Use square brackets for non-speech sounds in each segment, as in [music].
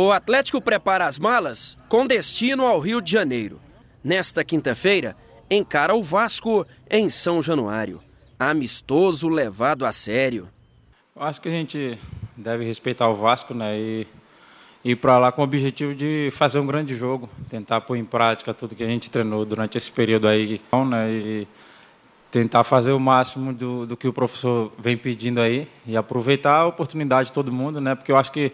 O Atlético prepara as malas com destino ao Rio de Janeiro. Nesta quinta-feira, encara o Vasco em São Januário. Amistoso levado a sério. Eu acho que a gente deve respeitar o Vasco né, e ir para lá com o objetivo de fazer um grande jogo, tentar pôr em prática tudo que a gente treinou durante esse período aí. Então, né, e tentar fazer o máximo do, do que o professor vem pedindo aí e aproveitar a oportunidade de todo mundo, né, porque eu acho que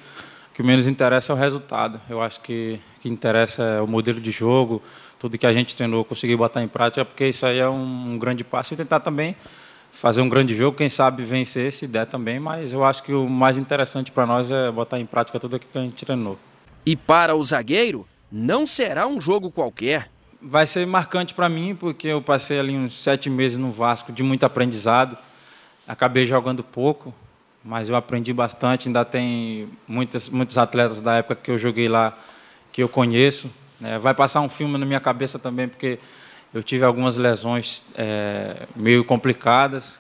que menos interessa é o resultado. Eu acho que o que interessa é o modelo de jogo, tudo que a gente treinou, conseguir botar em prática, porque isso aí é um, um grande passo. E tentar também fazer um grande jogo, quem sabe vencer se der também, mas eu acho que o mais interessante para nós é botar em prática tudo aquilo que a gente treinou. E para o zagueiro, não será um jogo qualquer. Vai ser marcante para mim, porque eu passei ali uns sete meses no Vasco de muito aprendizado, acabei jogando pouco, mas eu aprendi bastante. Ainda tem muitas, muitos atletas da época que eu joguei lá que eu conheço. É, vai passar um filme na minha cabeça também, porque eu tive algumas lesões é, meio complicadas.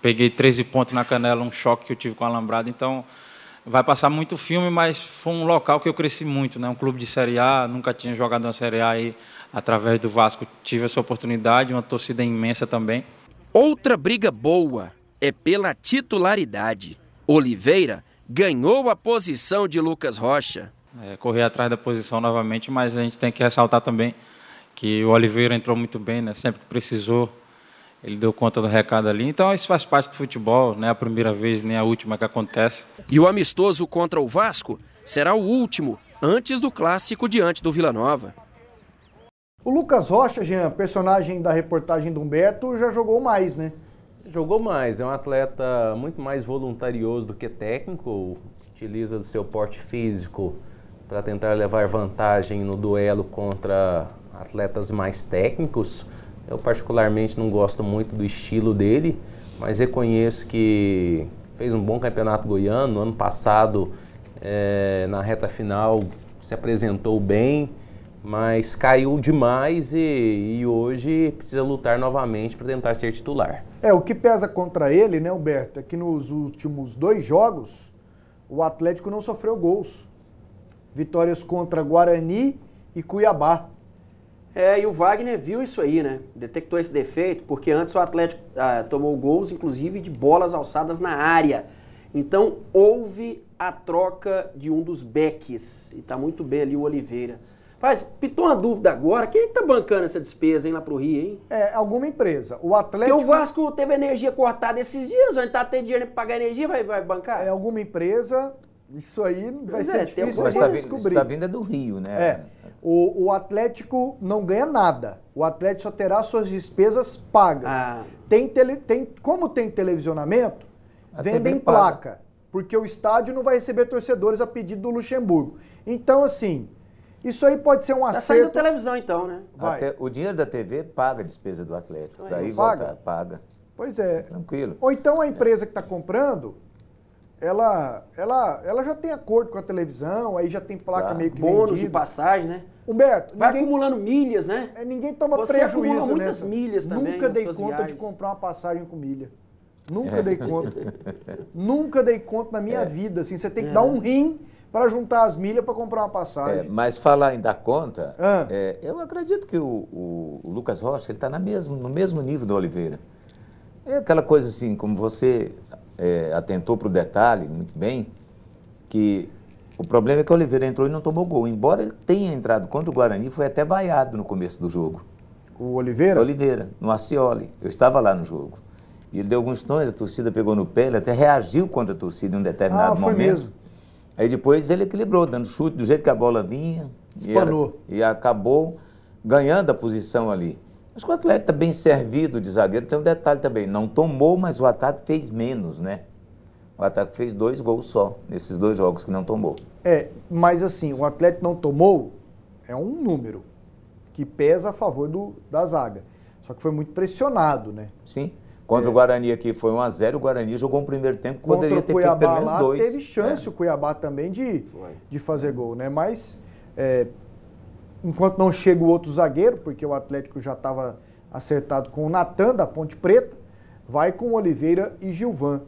Peguei 13 pontos na canela, um choque que eu tive com a alambrada. Então, vai passar muito filme, mas foi um local que eu cresci muito. Né? Um clube de Série A, nunca tinha jogado uma Série A. E, através do Vasco, tive essa oportunidade, uma torcida imensa também. Outra briga boa é pela titularidade. Oliveira ganhou a posição de Lucas Rocha. É, correr atrás da posição novamente, mas a gente tem que ressaltar também que o Oliveira entrou muito bem, né? sempre que precisou, ele deu conta do recado ali. Então isso faz parte do futebol, não é a primeira vez nem a última que acontece. E o amistoso contra o Vasco será o último, antes do clássico diante do Vila Nova. O Lucas Rocha, Jean, personagem da reportagem do Humberto, já jogou mais, né? Jogou mais, é um atleta muito mais voluntarioso do que técnico, utiliza do seu porte físico para tentar levar vantagem no duelo contra atletas mais técnicos. Eu particularmente não gosto muito do estilo dele, mas reconheço que fez um bom campeonato goiano. Ano passado, é, na reta final, se apresentou bem mas caiu demais e, e hoje precisa lutar novamente para tentar ser titular. É, o que pesa contra ele, né, Humberto, é que nos últimos dois jogos o Atlético não sofreu gols. Vitórias contra Guarani e Cuiabá. É, e o Wagner viu isso aí, né? Detectou esse defeito, porque antes o Atlético ah, tomou gols, inclusive, de bolas alçadas na área. Então houve a troca de um dos backs E está muito bem ali o Oliveira. Faz, pitou uma dúvida agora. Quem é está tá bancando essa despesa, hein, lá pro Rio, hein? É, alguma empresa. O Atlético. Porque o Vasco teve energia cortada esses dias, onde tá tendo dinheiro pra pagar energia, vai, vai bancar? É alguma empresa. Isso aí vai pois ser é, difícil mas tá descobrir. Isso tá vindo é do Rio, né? É. O, o, Atlético não ganha nada. O Atlético só terá suas despesas pagas. Ah. Tem, tele, tem, como tem televisionamento, a vendem placa. Porque o estádio não vai receber torcedores a pedido do Luxemburgo. Então, assim, isso aí pode ser um tá acerto. Está saindo televisão então, né? Até, o dinheiro da TV paga a despesa do Atlético. Para então é ir paga. voltar, paga. Pois é. Tranquilo. Ou então a empresa que está comprando, ela, ela, ela já tem acordo com a televisão, aí já tem placa tá. meio que Bônus vendida. de passagem, né? Humberto, vai ninguém, acumulando milhas, né? É, ninguém toma Você prejuízo acumula muitas nessa. milhas também. Nunca dei conta viagens. de comprar uma passagem com milha. Nunca é. dei conta. [laughs] Nunca dei conta na minha é. vida. Assim, você tem que é, dar né? um rim para juntar as milhas para comprar uma passagem. É, mas falar em dar conta, ah. é, eu acredito que o, o, Lucas Rocha está no mesmo nível do Oliveira. É aquela coisa assim, como você é, atentou para o detalhe muito bem, que o problema é que o Oliveira entrou e não tomou gol. Embora ele tenha entrado contra o Guarani, foi até vaiado no começo do jogo. O Oliveira? O Oliveira, no Acioli. Eu estava lá no jogo. E ele deu alguns tons, a torcida pegou no pé, ele até reagiu contra a torcida em um determinado ah, foi momento. Mesmo. Aí depois ele equilibrou, dando chute do jeito que a bola vinha. Espanou. E, era, e acabou ganhando a posição ali. Mas o atleta bem servido de zagueiro tem um detalhe também. Não tomou, mas o ataque fez menos, né? O ataque fez dois gols só, nesses dois jogos que não tomou. É, mas assim, o atleta não tomou é um número que pesa a favor do, da zaga. Só que foi muito pressionado, né? Sim. Contra é. o Guarani aqui foi 1x0, o Guarani jogou um primeiro tempo que poderia ter Cuiabá, pelo menos dois. Teve chance é. o Cuiabá também de, de fazer gol, né? Mas é, enquanto não chega o outro zagueiro, porque o Atlético já estava acertado com o Natan da Ponte Preta, vai com Oliveira e Gilvan.